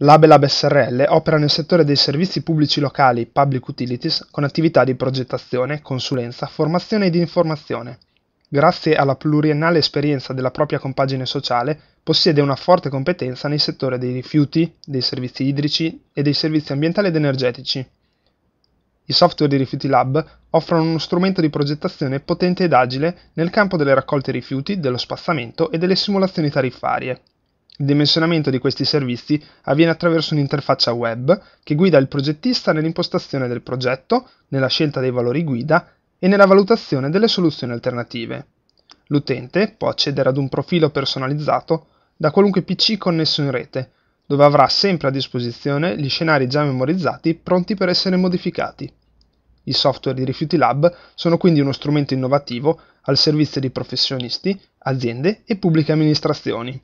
L'Abelab Srl opera nel settore dei servizi pubblici locali, public utilities, con attività di progettazione, consulenza, formazione ed informazione. Grazie alla pluriennale esperienza della propria compagine sociale, possiede una forte competenza nei settori dei rifiuti, dei servizi idrici e dei servizi ambientali ed energetici. I software di Rifiuti Lab offrono uno strumento di progettazione potente ed agile nel campo delle raccolte rifiuti, dello spazzamento e delle simulazioni tariffarie. Il dimensionamento di questi servizi avviene attraverso un'interfaccia web che guida il progettista nell'impostazione del progetto, nella scelta dei valori guida e nella valutazione delle soluzioni alternative. L'utente può accedere ad un profilo personalizzato da qualunque PC connesso in rete, dove avrà sempre a disposizione gli scenari già memorizzati pronti per essere modificati. I software di Rifiuti Lab sono quindi uno strumento innovativo al servizio di professionisti, aziende e pubbliche amministrazioni.